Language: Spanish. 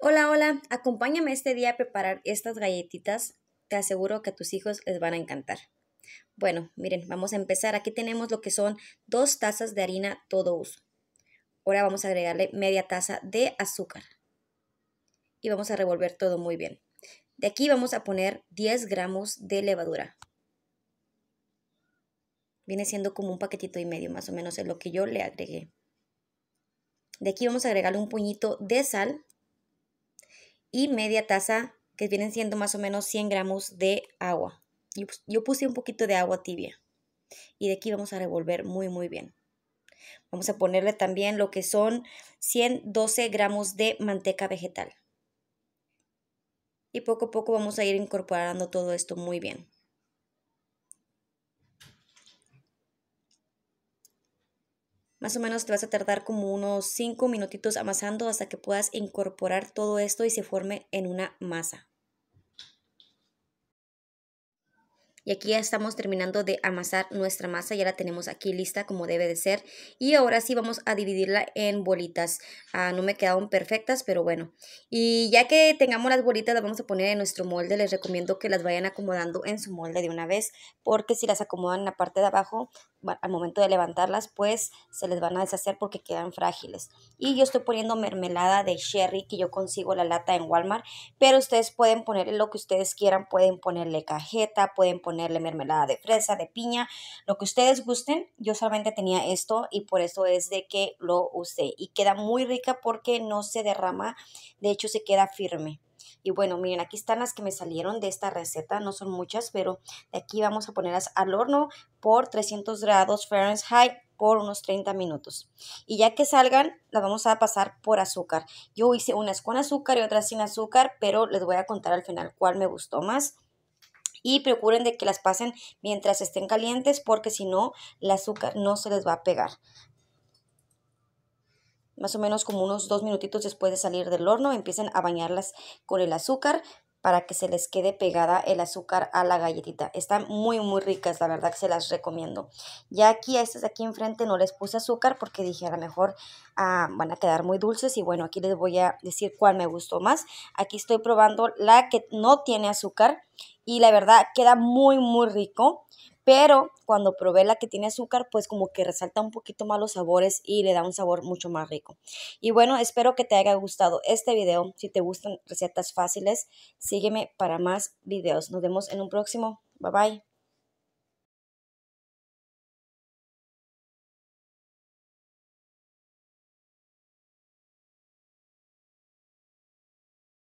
Hola, hola, acompáñame este día a preparar estas galletitas. Te aseguro que a tus hijos les van a encantar. Bueno, miren, vamos a empezar. Aquí tenemos lo que son dos tazas de harina todo uso. Ahora vamos a agregarle media taza de azúcar. Y vamos a revolver todo muy bien. De aquí vamos a poner 10 gramos de levadura. Viene siendo como un paquetito y medio, más o menos es lo que yo le agregué. De aquí vamos a agregarle un puñito de sal y media taza, que vienen siendo más o menos 100 gramos de agua. Yo, puse un poquito de agua tibia. Y de aquí vamos a revolver muy, muy bien. Vamos a ponerle también lo que son 112 gramos de manteca vegetal. Y poco a poco vamos a ir incorporando todo esto muy bien. Más o menos te vas a tardar como unos 5 minutitos amasando hasta que puedas incorporar todo esto y se forme en una masa. Y aquí ya estamos terminando de amasar nuestra masa, ya la tenemos aquí lista como debe de ser. Y ahora sí vamos a dividirla en bolitas. Ah, no me quedaron perfectas, pero bueno. Y ya que tengamos las bolitas, las vamos a poner en nuestro molde. Les recomiendo que las vayan acomodando en su molde de una vez, porque si las acomodan en la parte de abajo, al momento de levantarlas, pues se les van a deshacer porque quedan frágiles. Y yo estoy poniendo mermelada de sherry que yo consigo la lata en Walmart, pero ustedes pueden ponerle lo que ustedes quieran, pueden ponerle cajeta, pueden ponerle mermelada de fresa, de piña, lo que ustedes gusten. Yo solamente tenía esto y por eso es de que lo usé y queda muy rica porque no se derrama, de hecho se queda firme. Y bueno, miren, aquí están las que me salieron de esta receta, no son muchas, pero de aquí vamos a ponerlas al horno por 300 grados Fahrenheit por unos 30 minutos. Y ya que salgan, las vamos a pasar por azúcar. Yo hice unas con azúcar y otras sin azúcar, pero les voy a contar al final cuál me gustó más. Y procuren de que las pasen mientras estén calientes porque si no, el azúcar no se les va a pegar más o menos como unos dos minutitos después de salir del horno, empiecen a bañarlas con el azúcar para que se les quede pegada el azúcar a la galletita. Están muy, muy ricas, la verdad que se las recomiendo. Ya aquí a estas de aquí enfrente no les puse azúcar porque dije a lo mejor ah, van a quedar muy dulces y bueno, aquí les voy a decir cuál me gustó más. Aquí estoy probando la que no tiene azúcar y la verdad queda muy, muy rico pero cuando probé la que tiene azúcar, pues como que resalta un poquito más los sabores y le da un sabor mucho más rico. Y bueno, espero que te haya gustado este video. Si te gustan recetas fáciles, sígueme para más videos. Nos vemos en un próximo. Bye bye.